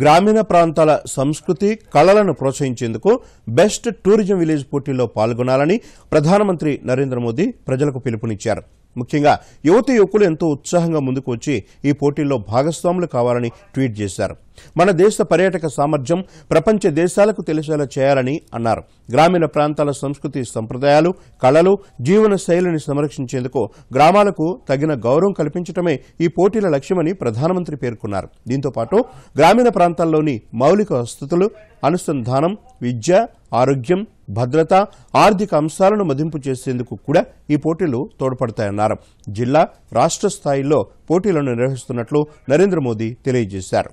గ్రామీణ ప్రాంతాల సంస్కృతి కళలను ప్రోత్సహించేందుకు బెస్ట్ టూరిజం విలేజ్ పోటీల్లో పాల్గొనాలని ప్రధానమంత్రి నరేంద్ర మోదీ ప్రజలకు పిలుపునిచ్చారు ముఖ్యంగా యువతి యువకులు ఎంతో ఉత్సాహంగా ముందుకు వచ్చి ఈ పోటీల్లో భాగస్వాములు కావాలని ట్వీట్ చేశారు మన దేశ పర్యాటక సామర్థ్యం ప్రపంచ దేశాలకు తెలిసేలా చేయాలని అన్నారు గ్రామీణ ప్రాంతాల సంస్కృతి సంప్రదాయాలు కళలు జీవన శైలిని సంరక్షించేందుకు గ్రామాలకు తగిన గౌరవం కల్పించడమే ఈ పోటీల లక్ష్యమని ప్రధానమంత్రి పేర్కొన్నారు దీంతోపాటు గ్రామీణ ప్రాంతాల్లోని మౌలిక వసతులు అనుసంధానం విద్య ఆరోగ్యం భద్రత ఆర్థిక అంశాలను మదింపు చేసేందుకు కూడా ఈ పోటీలు తోడ్పడతాయన్నారు జిల్లా రాష్ట్ర స్థాయిలో పోటీలను నిర్వహిస్తున్నట్లు నరేంద్ర మోదీ తెలియజేశారు